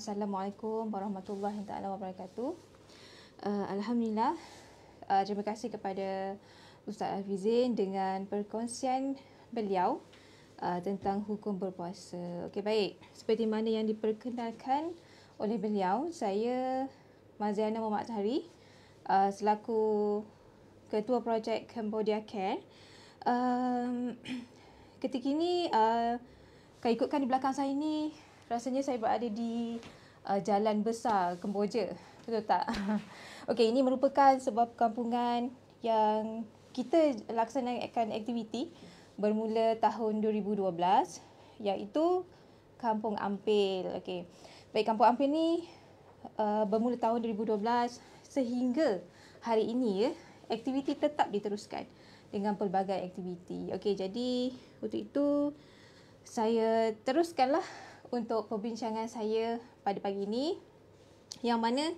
Assalamualaikum warahmatullahi taala wabarakatuh. Uh, alhamdulillah. Uh, terima kasih kepada Ustaz Hafizin dengan perkongsian beliau uh, tentang hukum berpuasa. Okey baik. Seperti mana yang diperkenalkan oleh beliau, saya Maziana Muhammad Tahri uh, selaku ketua projek Cambodia Care. Um, ketika ini uh, kalau ikutkan di belakang saya ini rasanya saya berada di uh, jalan besar Kemboja. Betul tak? Okey, ini merupakan sebuah perkampungan yang kita laksanakan aktiviti bermula tahun 2012 iaitu Kampung Ampil. Okey. Baik Kampung Ampil ni uh, bermula tahun 2012 sehingga hari ini ya aktiviti tetap diteruskan dengan pelbagai aktiviti. Okey, jadi untuk itu saya teruskanlah untuk perbincangan saya pada pagi ini yang mana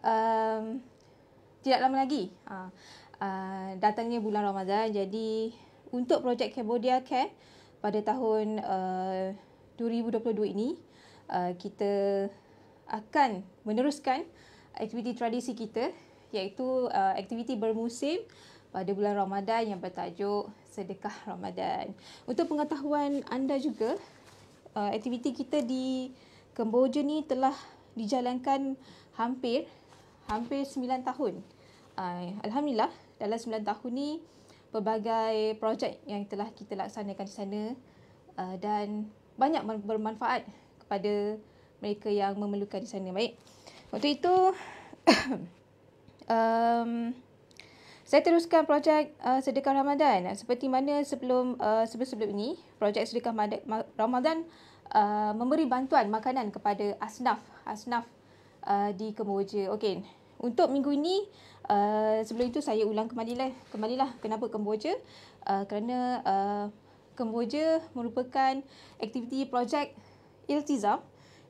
um, tidak lama lagi uh, uh, datangnya bulan Ramadan jadi untuk projek Cambodia Care pada tahun uh, 2022 ini uh, kita akan meneruskan aktiviti tradisi kita iaitu uh, aktiviti bermusim pada bulan Ramadan yang bertajuk Sedekah Ramadan. Untuk pengetahuan anda juga, Uh, aktiviti kita di Kemboja ni telah dijalankan hampir hampir 9 tahun. Uh, Alhamdulillah dalam 9 tahun ni pelbagai projek yang telah kita laksanakan di sana uh, dan banyak bermanfaat kepada mereka yang memerlukan di sana. Baik. Waktu itu um, saya teruskan projek uh, sedekah Ramadan seperti mana sebelum uh, sebelum-sebelum ini projek sedekah Ramadan uh, memberi bantuan makanan kepada asnaf asnaf uh, di Kemboja. Okey. Untuk minggu ini uh, sebelum itu saya ulang kembali lah kembalilah kenapa Kemboja? Uh, kerana uh, Kemboja merupakan aktiviti projek Iltizam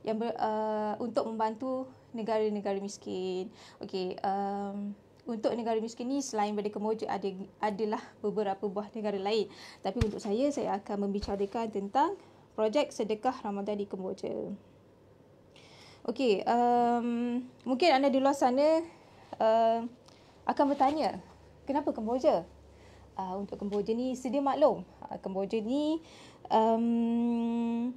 yang ber, uh, untuk membantu negara-negara miskin. Okey, um, untuk negara miskin ni selain daripada Kemboja ada adalah beberapa buah negara lain. Tapi untuk saya saya akan membicarakan tentang projek sedekah Ramadan di Kemboja. Okey, um, mungkin anda di luar sana uh, akan bertanya, kenapa Kemboja? Uh, untuk Kemboja ni sedia maklum. Uh, Kemboja ni um,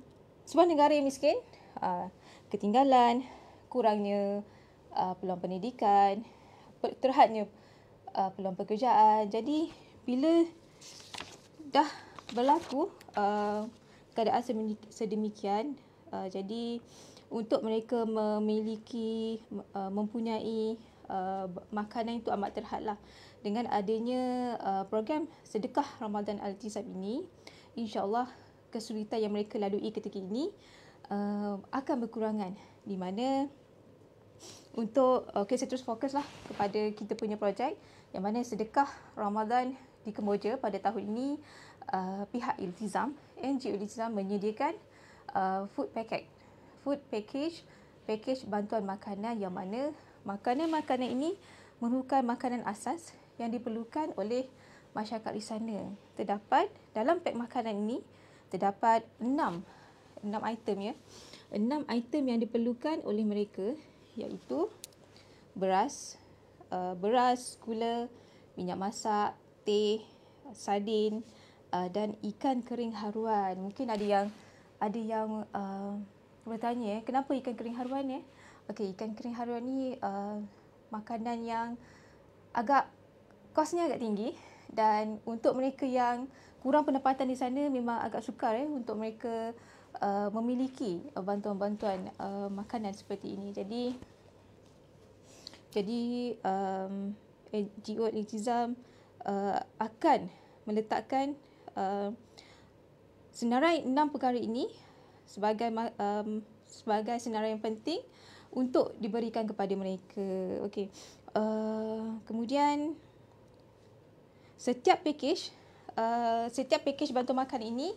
sebuah negara yang miskin, uh, ketinggalan, kurangnya uh, peluang pendidikan, terhadnya uh, peluang pekerjaan. Jadi bila dah berlaku uh, keadaan sedemikian, uh, jadi untuk mereka memiliki uh, mempunyai uh, makanan itu amat terhadlah dengan adanya uh, program sedekah Ramadan Al-Tisab ini, insyaallah kesulitan yang mereka lalui ketika ini uh, akan berkurangan di mana untuk okay, saya terus fokuslah kepada kita punya projek yang mana sedekah Ramadan di Kemboja pada tahun ini uh, pihak Iltizam, NGO Iltizam menyediakan uh, food package, food package, package bantuan makanan yang mana makanan-makanan ini merupakan makanan asas yang diperlukan oleh masyarakat di sana. Terdapat dalam pak makanan ini terdapat enam enam item ya. Enam item yang diperlukan oleh mereka iaitu beras, uh, beras, gula, minyak masak, teh, sardin uh, dan ikan kering haruan. Mungkin ada yang ada yang uh, bertanya eh kenapa ikan kering haruan eh? Okey, ikan kering haruan ni uh, makanan yang agak kosnya agak tinggi dan untuk mereka yang kurang pendapatan di sana memang agak sukar eh untuk mereka uh, memiliki uh, bantuan-bantuan uh, makanan seperti ini. Jadi jadi um, NGO eh, Iltizam uh, akan meletakkan uh, senarai enam perkara ini sebagai um, sebagai senarai yang penting untuk diberikan kepada mereka. Okey. Uh, kemudian setiap package uh, setiap package bantuan makan ini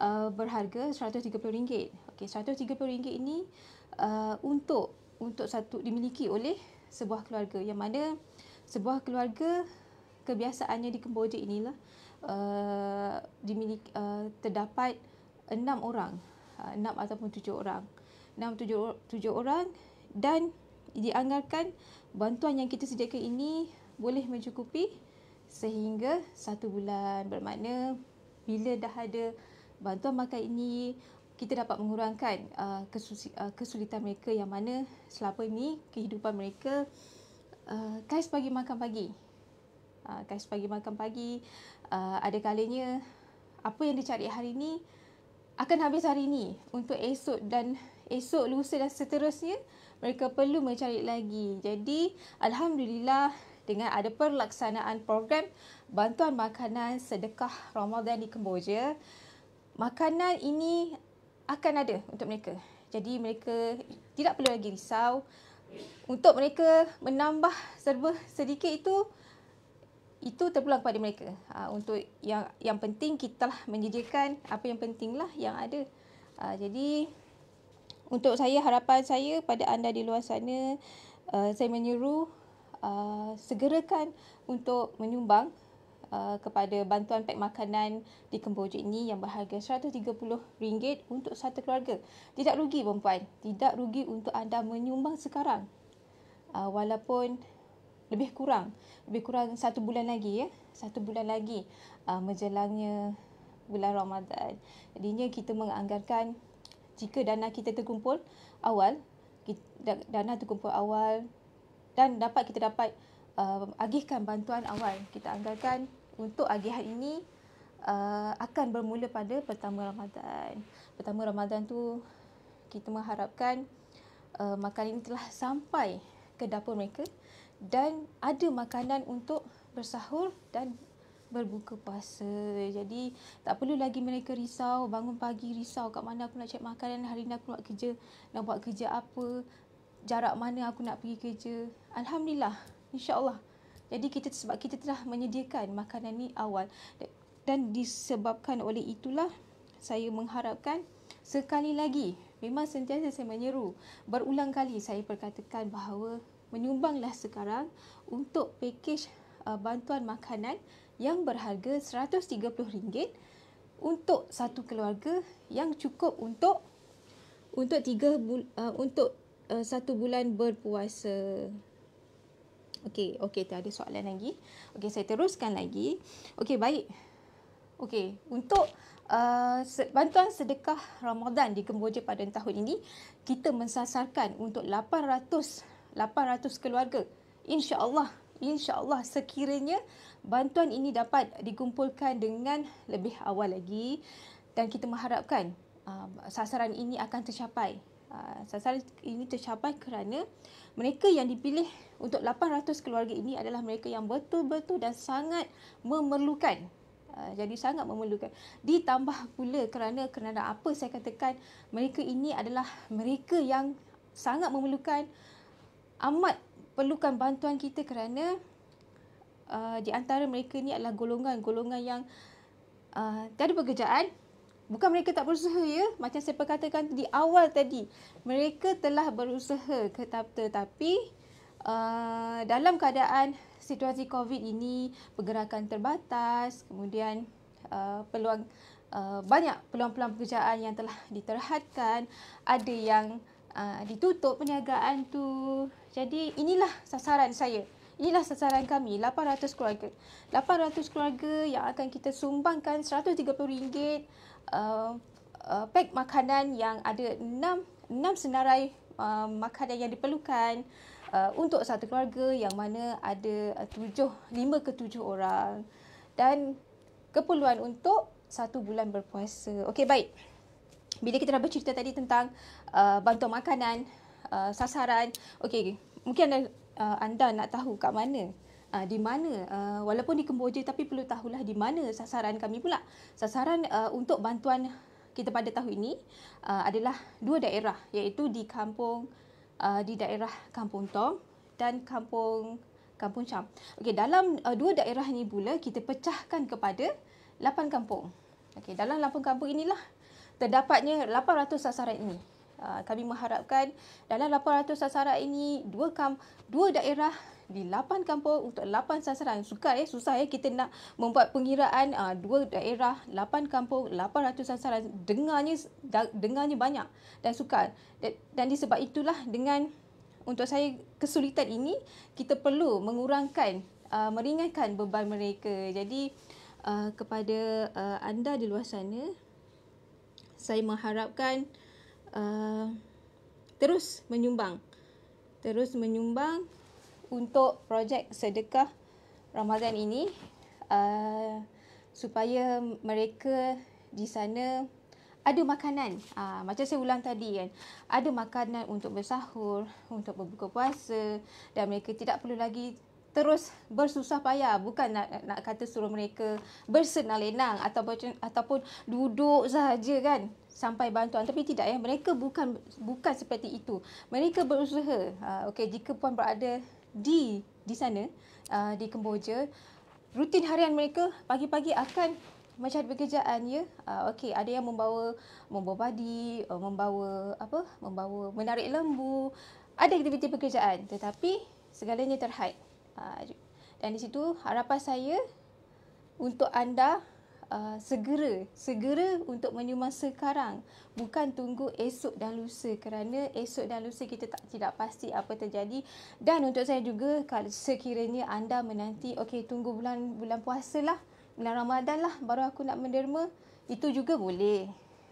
Uh, berharga RM130. Okey, RM130 ini uh, untuk untuk satu dimiliki oleh sebuah keluarga yang mana sebuah keluarga kebiasaannya di Kemboja inilah uh, dimiliki uh, terdapat enam orang, uh, enam ataupun tujuh orang. Enam tujuh tujuh orang dan dianggarkan bantuan yang kita sediakan ini boleh mencukupi sehingga satu bulan bermakna bila dah ada bantuan makan ini kita dapat mengurangkan uh, uh, kesulitan mereka yang mana selama ini kehidupan mereka uh, kais pagi makan pagi. Uh, kais pagi makan pagi uh, ada kalinya apa yang dicari hari ini akan habis hari ini untuk esok dan esok lusa dan seterusnya mereka perlu mencari lagi. Jadi alhamdulillah dengan ada perlaksanaan program bantuan makanan sedekah Ramadan di Kemboja makanan ini akan ada untuk mereka. Jadi mereka tidak perlu lagi risau. Untuk mereka menambah serba sedikit itu itu terpulang kepada mereka. Ha, untuk yang yang penting kita lah menyediakan apa yang pentinglah yang ada. Ha, jadi untuk saya harapan saya pada anda di luar sana uh, saya menyuruh uh, segerakan untuk menyumbang Uh, kepada bantuan pek makanan di Kemboja ini yang berharga RM130 untuk satu keluarga. Tidak rugi perempuan, tidak rugi untuk anda menyumbang sekarang. Uh, walaupun lebih kurang, lebih kurang satu bulan lagi ya. Satu bulan lagi uh, menjelangnya bulan Ramadan. Jadinya kita menganggarkan jika dana kita terkumpul awal, kita, dana terkumpul awal dan dapat kita dapat uh, agihkan bantuan awal. Kita anggarkan untuk agihan ini uh, akan bermula pada pertama Ramadan. Pertama Ramadan tu kita mengharapkan uh, makanan ini telah sampai ke dapur mereka dan ada makanan untuk bersahur dan berbuka puasa. Jadi tak perlu lagi mereka risau, bangun pagi risau kat mana aku nak cari makanan, hari ni aku nak kerja, nak buat kerja apa, jarak mana aku nak pergi kerja. Alhamdulillah, insyaAllah jadi kita sebab kita telah menyediakan makanan ni awal dan disebabkan oleh itulah saya mengharapkan sekali lagi memang sentiasa saya menyeru berulang kali saya perkatakan bahawa menyumbanglah sekarang untuk pakej uh, bantuan makanan yang berharga RM130 untuk satu keluarga yang cukup untuk untuk tiga bul- uh, untuk uh, satu bulan berpuasa. Okey, okey, tak ada soalan lagi. Okey, saya teruskan lagi. Okey, baik. Okey, untuk uh, bantuan sedekah Ramadan di Kemboja pada tahun ini, kita mensasarkan untuk 800 800 keluarga. Insya-Allah Insya Allah sekiranya bantuan ini dapat dikumpulkan dengan lebih awal lagi dan kita mengharapkan uh, sasaran ini akan tercapai Ah, sasaran ini tercapai kerana mereka yang dipilih untuk 800 keluarga ini adalah mereka yang betul-betul dan sangat memerlukan ah, jadi sangat memerlukan ditambah pula kerana kerana apa saya katakan mereka ini adalah mereka yang sangat memerlukan amat perlukan bantuan kita kerana uh, di antara mereka ini adalah golongan-golongan yang uh, tiada pekerjaan bukan mereka tak berusaha ya macam saya perkatakan di awal tadi mereka telah berusaha tetap tetapi uh, dalam keadaan situasi covid ini pergerakan terbatas kemudian uh, peluang uh, banyak peluang-peluang pekerjaan yang telah diterhadkan ada yang uh, ditutup perniagaan tu jadi inilah sasaran saya Inilah sasaran kami, 800 keluarga. 800 keluarga yang akan kita sumbangkan RM130 uh, uh, pack makanan yang ada enam enam senarai uh, makanan yang diperlukan uh, untuk satu keluarga yang mana ada uh, tujuh lima ke tujuh orang dan keperluan untuk satu bulan berpuasa. Okey baik. Bila kita dah bercerita tadi tentang uh, bantuan makanan, uh, sasaran, okey mungkin anda, uh, anda nak tahu kat mana uh, uh, di mana uh, walaupun di Kemboja tapi perlu tahulah di mana sasaran kami pula. Sasaran uh, untuk bantuan kita pada tahun ini uh, adalah dua daerah iaitu di kampung uh, di daerah Kampung Tom dan kampung Kampung Cham. Okey dalam uh, dua daerah ini pula kita pecahkan kepada lapan kampung. Okey dalam lapan kampung inilah terdapatnya 800 sasaran ini. Ah, kami mengharapkan dalam 800 sasaran ini dua kam dua daerah di 8 kampung untuk 8 sasaran. Suka ya eh, susah ya kita nak membuat pengiraan ah, dua daerah 8 kampung 800 sasaran dengarnya da, dengarnya banyak dan sukar. Dan disebab itulah dengan untuk saya kesulitan ini kita perlu mengurangkan ah, meringankan beban mereka. Jadi kepada anda di luar sana saya mengharapkan Uh, terus menyumbang terus menyumbang untuk projek sedekah Ramadan ini uh, supaya mereka di sana ada makanan uh, macam saya ulang tadi kan ada makanan untuk bersahur untuk berbuka puasa dan mereka tidak perlu lagi terus bersusah payah bukan nak nak kata suruh mereka bersenang-lenang ataupun ataupun duduk sahaja kan sampai bantuan tapi tidak ya mereka bukan bukan seperti itu mereka berusaha uh, okey jika puan berada di di sana uh, di Kemboja rutin harian mereka pagi-pagi akan macam pekerjaan ya. Uh, Okey, ada yang membawa membawa padi, uh, membawa apa? Membawa menarik lembu. Ada aktiviti pekerjaan tetapi segalanya terhad. Ah, dan di situ harapan saya untuk anda ah, segera segera untuk menyumbang sekarang bukan tunggu esok dan lusa kerana esok dan lusa kita tak tidak pasti apa terjadi dan untuk saya juga sekiranya anda menanti okey tunggu bulan bulan puasa lah bulan ramadhan lah baru aku nak menderma itu juga boleh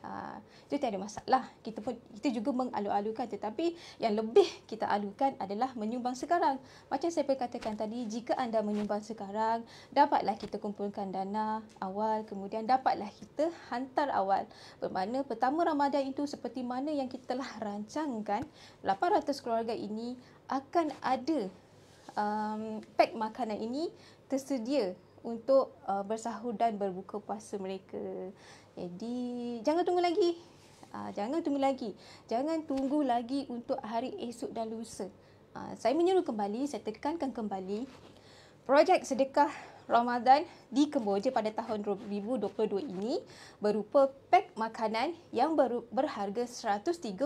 Ah, itu tiada masalah. Kita pun kita juga mengalu-alukan tetapi yang lebih kita alukan adalah menyumbang sekarang. Macam saya perkatakan tadi, jika anda menyumbang sekarang, dapatlah kita kumpulkan dana awal kemudian dapatlah kita hantar awal. Bermakna pertama Ramadan itu seperti mana yang kita telah rancangkan, 800 keluarga ini akan ada um, pek makanan ini tersedia untuk uh, bersahur dan berbuka puasa mereka. Jadi jangan tunggu lagi. Uh, jangan tunggu lagi. Jangan tunggu lagi untuk hari esok dan lusa. Uh, saya menyeru kembali, saya tekankan kembali projek sedekah Ramadan di Kemboja pada tahun 2022 ini berupa pek makanan yang berharga RM130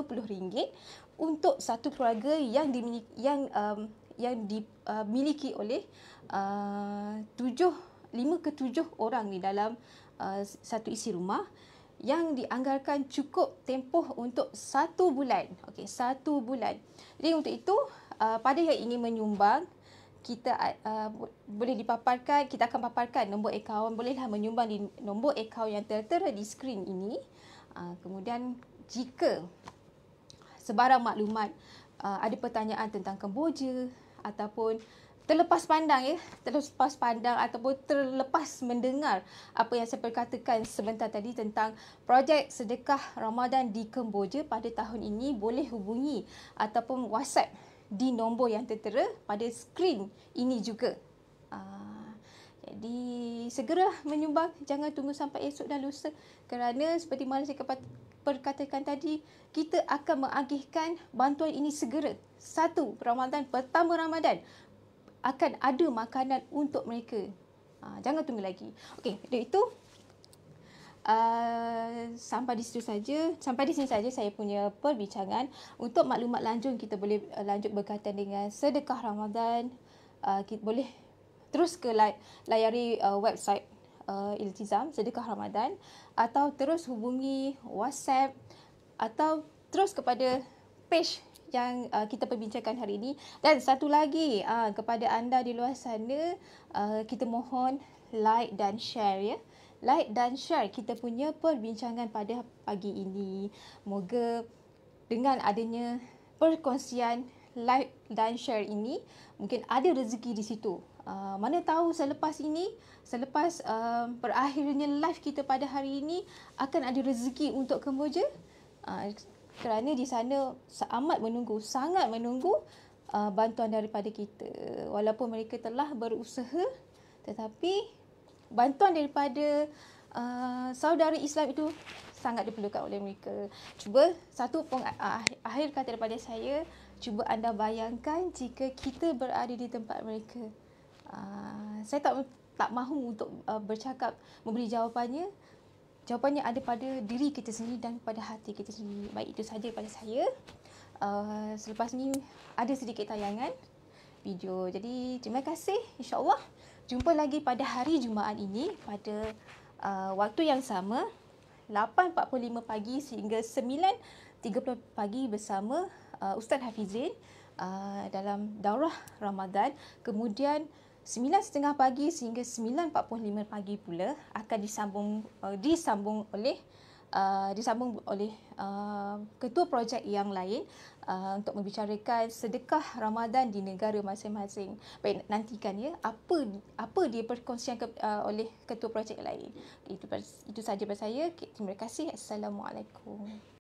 untuk satu keluarga yang yang um, yang dimiliki uh, oleh uh, tujuh lima ke tujuh orang di dalam uh, satu isi rumah yang dianggarkan cukup tempoh untuk satu bulan. Okey, satu bulan. Jadi untuk itu, uh, pada yang ingin menyumbang, kita uh, boleh dipaparkan, kita akan paparkan nombor akaun. Bolehlah menyumbang di nombor akaun yang tertera di skrin ini. Uh, kemudian jika sebarang maklumat uh, ada pertanyaan tentang kemboja, ataupun terlepas pandang ya terlepas pandang ataupun terlepas mendengar apa yang saya perkatakan sebentar tadi tentang projek sedekah Ramadan di Kemboja pada tahun ini boleh hubungi ataupun WhatsApp di nombor yang tertera pada skrin ini juga. Ah, jadi segera menyumbang jangan tunggu sampai esok dah lusa kerana seperti mana saya perkatakan tadi, kita akan mengagihkan bantuan ini segera. Satu, Ramadan pertama Ramadan akan ada makanan untuk mereka. Ha, jangan tunggu lagi. Okey, itu itu Uh, ah, sampai di situ saja sampai di sini saja saya punya perbincangan untuk maklumat lanjut kita boleh eh, lanjut berkaitan dengan sedekah Ramadan uh, ah, kita boleh terus ke lay- layari uh, website uh, iltizam sedekah Ramadan atau terus hubungi WhatsApp atau terus kepada page yang uh, kita perbincangkan hari ini dan satu lagi uh, kepada anda di luar sana uh, kita mohon like dan share ya like dan share kita punya perbincangan pada pagi ini moga dengan adanya perkongsian like dan share ini mungkin ada rezeki di situ Uh, mana tahu selepas ini, selepas uh, berakhirnya live kita pada hari ini, akan ada rezeki untuk Kemboja. Uh, kerana di sana amat menunggu, sangat menunggu uh, bantuan daripada kita. Walaupun mereka telah berusaha, tetapi bantuan daripada uh, saudara Islam itu sangat diperlukan oleh mereka. Cuba satu peng- uh, akhir kata daripada saya, cuba anda bayangkan jika kita berada di tempat mereka. Ah, saya tak tak mahu untuk uh, bercakap memberi jawapannya. Jawapannya ada pada diri kita sendiri dan pada hati kita sendiri. Baik itu saja pada saya. Uh, selepas ni ada sedikit tayangan video. Jadi terima kasih insyaallah Jumpa lagi pada hari Jumaat ini pada uh, waktu yang sama 8.45 pagi sehingga 9.30 pagi bersama uh, Ustaz Hafizin uh, dalam daurah Ramadan. Kemudian 9.30 pagi sehingga 9.45 pagi pula akan disambung uh, disambung oleh uh, disambung oleh uh, ketua projek yang lain uh, untuk membicarakan sedekah Ramadan di negara masing-masing. Baik nantikan ya apa apa dia perkongsian ke, uh, oleh ketua projek yang lain. Itu itu saja pada saya. Terima kasih. Assalamualaikum.